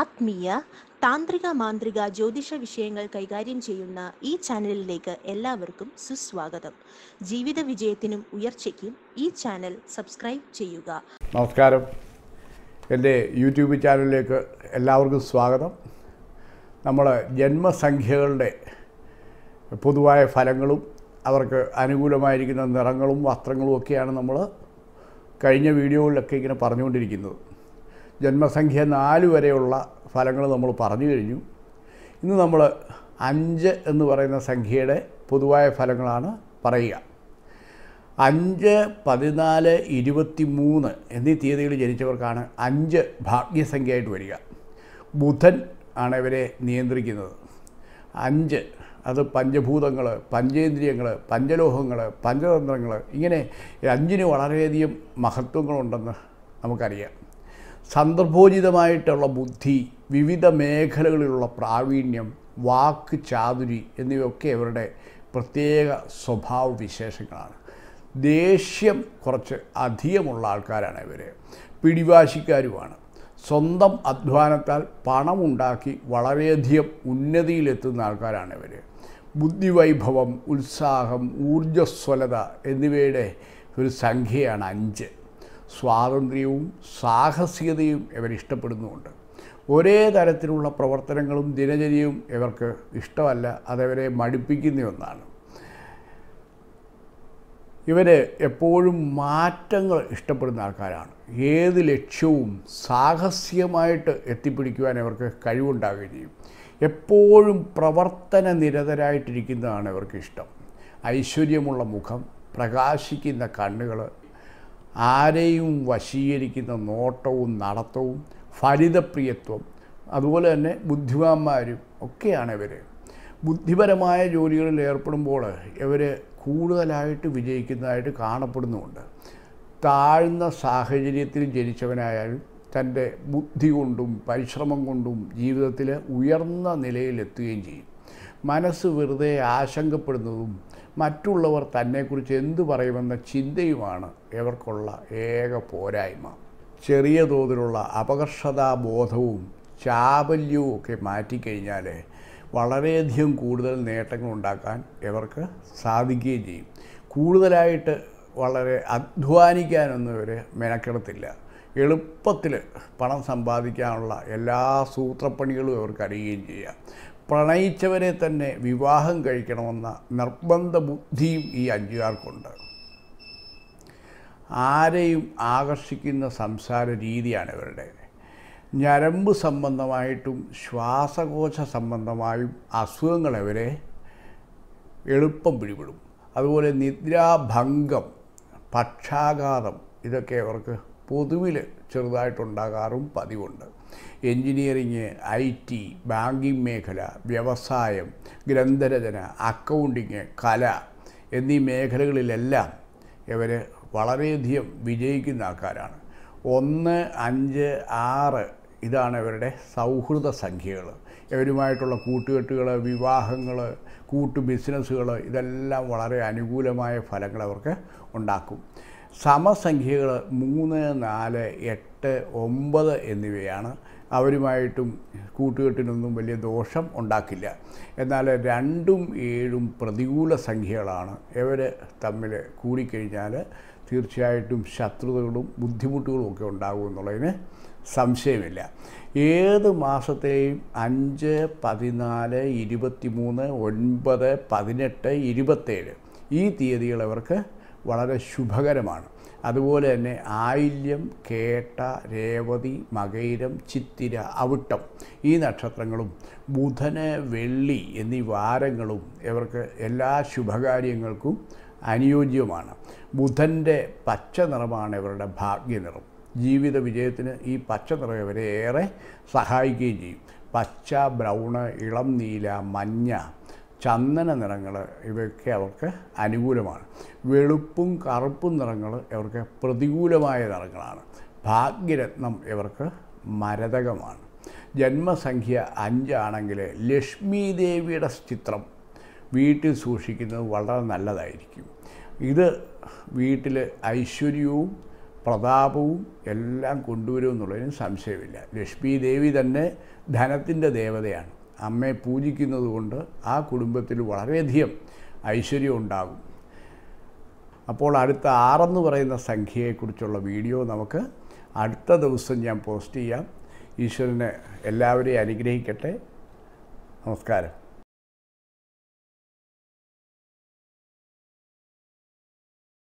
ആത്മീയ താന്ത്രിക മാന്ത്രിക ജ്യോതിഷ വിഷയങ്ങൾ കൈകാര്യം ചെയ്യുന്ന ഈ ചാനലിലേക്ക് എല്ലാവർക്കും സുസ്വാഗതം ജീവിത വിജയത്തിനും ഉയർച്ചയ്ക്കും ഈ ചാനൽ സബ്സ്ക്രൈബ് ചെയ്യുക നമസ്കാരം എൻ്റെ യൂട്യൂബ് ചാനലിലേക്ക് എല്ലാവർക്കും സ്വാഗതം നമ്മൾ ജന്മസംഖ്യകളുടെ പൊതുവായ ഫലങ്ങളും അവർക്ക് അനുകൂലമായിരിക്കുന്ന നിറങ്ങളും വസ്ത്രങ്ങളും ഒക്കെയാണ് നമ്മൾ കഴിഞ്ഞ വീഡിയോകളിലൊക്കെ ഇങ്ങനെ പറഞ്ഞുകൊണ്ടിരിക്കുന്നത് ജന്മസംഖ്യ നാല് വരെയുള്ള ഫലങ്ങൾ നമ്മൾ പറഞ്ഞു കഴിഞ്ഞു ഇന്ന് നമ്മൾ അഞ്ച് എന്ന് പറയുന്ന സംഖ്യയുടെ പൊതുവായ ഫലങ്ങളാണ് പറയുക അഞ്ച് പതിനാല് ഇരുപത്തി മൂന്ന് എന്നീ തീയതികളിൽ ജനിച്ചവർക്കാണ് അഞ്ച് ഭാഗ്യസംഖ്യയായിട്ട് വരിക ബുധൻ ആണ് ഇവരെ നിയന്ത്രിക്കുന്നത് അഞ്ച് അത് പഞ്ചഭൂതങ്ങൾ പഞ്ചേന്ദ്രിയങ്ങൾ പഞ്ചലോഹങ്ങൾ പഞ്ചതന്ത്രങ്ങൾ ഇങ്ങനെ അഞ്ചിന് വളരെയധികം മഹത്വങ്ങളുണ്ടെന്ന് നമുക്കറിയാം സന്ദർഭോചിതമായിട്ടുള്ള ബുദ്ധി വിവിധ മേഖലകളിലുള്ള പ്രാവീണ്യം വാക്ക് ചാതുരി എന്നിവയൊക്കെ ഇവരുടെ പ്രത്യേക സ്വഭാവ വിശേഷങ്ങളാണ് ദേഷ്യം കുറച്ച് അധികമുള്ള ആൾക്കാരാണ് ഇവർ പിടിവാശിക്കാരുമാണ് സ്വന്തം അധ്വാനത്താൽ പണമുണ്ടാക്കി വളരെയധികം ഉന്നതിയിലെത്തുന്ന ആൾക്കാരാണ് ഇവർ ബുദ്ധിവൈഭവം ഉത്സാഹം ഊർജ്ജസ്വലത എന്നിവയുടെ ഒരു സംഖ്യയാണ് അഞ്ച് സ്വാതന്ത്ര്യവും സാഹസികതയും ഇവർ ഇഷ്ടപ്പെടുന്നുമുണ്ട് ഒരേ തരത്തിലുള്ള പ്രവർത്തനങ്ങളും ദിനചര്യയും ഇവർക്ക് ഇഷ്ടമല്ല അതവരെ മടുപ്പിക്കുന്ന ഒന്നാണ് ഇവർ എപ്പോഴും മാറ്റങ്ങൾ ഇഷ്ടപ്പെടുന്ന ആൾക്കാരാണ് ഏത് ലക്ഷ്യവും സാഹസികമായിട്ട് എത്തിപ്പിടിക്കുവാൻ ഇവർക്ക് കഴിവുണ്ടാവുകയും ചെയ്യും എപ്പോഴും പ്രവർത്തന നിരതരായിട്ടിരിക്കുന്നതാണ് ഇവർക്ക് ഇഷ്ടം ഐശ്വര്യമുള്ള മുഖം പ്രകാശിക്കുന്ന കണ്ണുകൾ ആരെയും വശീകരിക്കുന്ന നോട്ടവും നടത്തവും ഫലിതപ്രിയത്വം അതുപോലെ തന്നെ ബുദ്ധിമാന്മാരും ഒക്കെയാണ് ഇവർ ബുദ്ധിപരമായ ജോലികളിൽ ഏർപ്പെടുമ്പോൾ ഇവർ കൂടുതലായിട്ട് വിജയിക്കുന്നതായിട്ട് കാണപ്പെടുന്നുമുണ്ട് താഴ്ന്ന സാഹചര്യത്തിൽ ജനിച്ചവനായാലും തൻ്റെ ബുദ്ധി കൊണ്ടും പരിശ്രമം കൊണ്ടും ജീവിതത്തിൽ ഉയർന്ന നിലയിലെത്തുകയും ചെയ്യും മനസ്സ് വെറുതെ ആശങ്കപ്പെടുന്നതും മറ്റുള്ളവർ തന്നെക്കുറിച്ച് എന്തു പറയുമെന്ന ചിന്തയുമാണ് ഇവർക്കുള്ള ഏക പോരായ്മ ചെറിയ തോതിലുള്ള അപകർഷതാബോധവും ചാബല്യവും ഒക്കെ മാറ്റിക്കഴിഞ്ഞാൽ വളരെയധികം കൂടുതൽ നേട്ടങ്ങൾ ഉണ്ടാക്കാൻ ഇവർക്ക് സാധിക്കുകയും ചെയ്യും കൂടുതലായിട്ട് വളരെ അധ്വാനിക്കാനൊന്നും ഇവർ മെനക്കെടുത്തില്ല എളുപ്പത്തിൽ പണം സമ്പാദിക്കാനുള്ള എല്ലാ സൂത്രപ്പണികളും ഇവർക്ക് അറിയുകയും ചെയ്യാം പ്രണയിച്ചവരെ തന്നെ വിവാഹം കഴിക്കണമെന്ന നിർബന്ധ ബുദ്ധിയും ഈ അഞ്ചുകാർക്കുണ്ട് ആരെയും ആകർഷിക്കുന്ന സംസാര രീതിയാണ് ഇവരുടെ ഞരമ്പ് സംബന്ധമായിട്ടും ശ്വാസകോശ സംബന്ധമായും അസുഖങ്ങളവരെ എളുപ്പം പിടിപെടും അതുപോലെ നിദ്രാഭംഗം പക്ഷാഘാതം ഇതൊക്കെ അവർക്ക് പൊതുവിൽ ചെറുതായിട്ടുണ്ടാകാറും പതിവുണ്ട് എൻജിനീയറിങ് ഐ ടി ബാങ്കിങ് മേഖല വ്യവസായം ഗ്രന്ഥരചന അക്കൗണ്ടിങ് കല എന്നീ മേഖലകളിലെല്ലാം ഇവർ വളരെയധികം വിജയിക്കുന്ന ആൾക്കാരാണ് ഒന്ന് അഞ്ച് ആറ് ഇതാണ് ഇവരുടെ സൗഹൃദ സംഖ്യകൾ ഇവരുമായിട്ടുള്ള കൂട്ടുകെട്ടുകൾ വിവാഹങ്ങൾ കൂട്ടു ബിസിനസ്സുകൾ ഇതെല്ലാം വളരെ അനുകൂലമായ ഫലങ്ങൾ അവർക്ക് ഉണ്ടാക്കും സമസംഖ്യകൾ മൂന്ന് നാല് എട്ട് ഒമ്പത് എന്നിവയാണ് അവരുമായിട്ടും കൂട്ടുകെട്ടിനൊന്നും വലിയ ദോഷം ഉണ്ടാക്കില്ല എന്നാൽ രണ്ടും ഏഴും പ്രതികൂല സംഖ്യകളാണ് ഇവർ തമ്മിൽ കൂടിക്കഴിഞ്ഞാൽ തീർച്ചയായിട്ടും ശത്രുതകളും ബുദ്ധിമുട്ടുകളും ഒക്കെ ഉണ്ടാകും എന്നുള്ളതിന് സംശയമില്ല ഏത് മാസത്തെയും അഞ്ച് പതിനാല് ഇരുപത്തി മൂന്ന് ഒൻപത് പതിനെട്ട് ഇരുപത്തേഴ് ഈ തീയതികൾ അവർക്ക് വളരെ ശുഭകരമാണ് അതുപോലെ തന്നെ ആയില്യം കേട്ട രേവതി മകൈരം ചിത്തിര അവിട്ടം ഈ നക്ഷത്രങ്ങളും ബുധന് വെള്ളി എന്നീ വാരങ്ങളും ഇവർക്ക് എല്ലാ ശുഭകാര്യങ്ങൾക്കും അനുയോജ്യമാണ് ബുധൻ്റെ പച്ച നിറമാണ് ഇവരുടെ ഭാഗ്യനിറം ജീവിത വിജയത്തിന് ഈ പച്ച നിറം ഇവരെ ഏറെ സഹായിക്കുകയും ചെയ്യും പച്ച ബ്രൗണ് ഇളം നീല മഞ്ഞ ചന്ദന നിറങ്ങൾ ഇവയൊക്കെ അവർക്ക് അനുകൂലമാണ് വെളുപ്പും കറുപ്പും നിറങ്ങൾ ഇവർക്ക് പ്രതികൂലമായ നിറങ്ങളാണ് ഭാഗ്യരത്നം ഇവർക്ക് മരതകമാണ് ജന്മസംഖ്യ അഞ്ചാണെങ്കിൽ ലക്ഷ്മി ദേവിയുടെ ചിത്രം വീട്ടിൽ സൂക്ഷിക്കുന്നത് വളരെ നല്ലതായിരിക്കും ഇത് വീട്ടിൽ ഐശ്വര്യവും പ്രതാപവും എല്ലാം കൊണ്ടുവരുമെന്നുള്ളതിന് സംശയമില്ല ലക്ഷ്മി ദേവി തന്നെ ധനത്തിൻ്റെ ദേവതയാണ് അമ്മയെ പൂജിക്കുന്നത് കൊണ്ട് ആ കുടുംബത്തിൽ വളരെയധികം ഐശ്വര്യം ഉണ്ടാകും അപ്പോൾ അടുത്ത ആറെന്ന് പറയുന്ന സംഖ്യയെക്കുറിച്ചുള്ള വീഡിയോ നമുക്ക് അടുത്ത ദിവസം ഞാൻ പോസ്റ്റ് ചെയ്യാം ഈശ്വരനെ എല്ലാവരെയും അനുഗ്രഹിക്കട്ടെ നമസ്കാരം